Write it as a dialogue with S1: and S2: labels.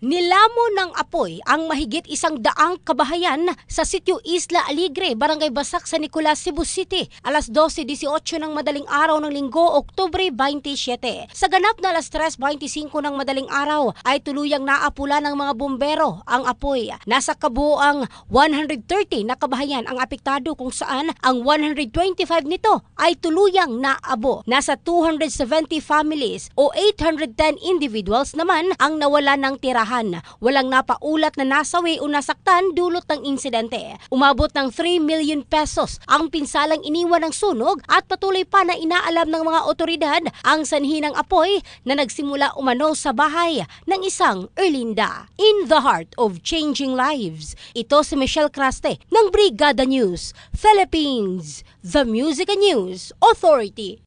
S1: Nilamo ng apoy ang mahigit isang daang kabahayan sa sitio Isla Aligre, Barangay Basak sa Nicolas, Cebu City, alas 12.18 ng madaling araw ng linggo, Oktubre 27. Sa ganap na alas 3.25 ng madaling araw ay tuluyang naapula ng mga bumbero ang apoy. Nasa kabuang 130 na kabahayan ang apektado kung saan ang 125 nito ay tuluyang naabo. Nasa 270 families o 810 individuals naman ang nawala ng tirahan kasambahan. Walang napaulat na nasawi o nasaktan dulot ng insidente. Umabot ng 3 million pesos ang pinsalang iniwan ng sunog at patuloy pa na inaalam ng mga otoridad ang sanhi ng apoy na nagsimula umano sa bahay ng isang Erlinda. In the heart of changing lives, ito si Michelle Craste ng Brigada News, Philippines, The Music News Authority.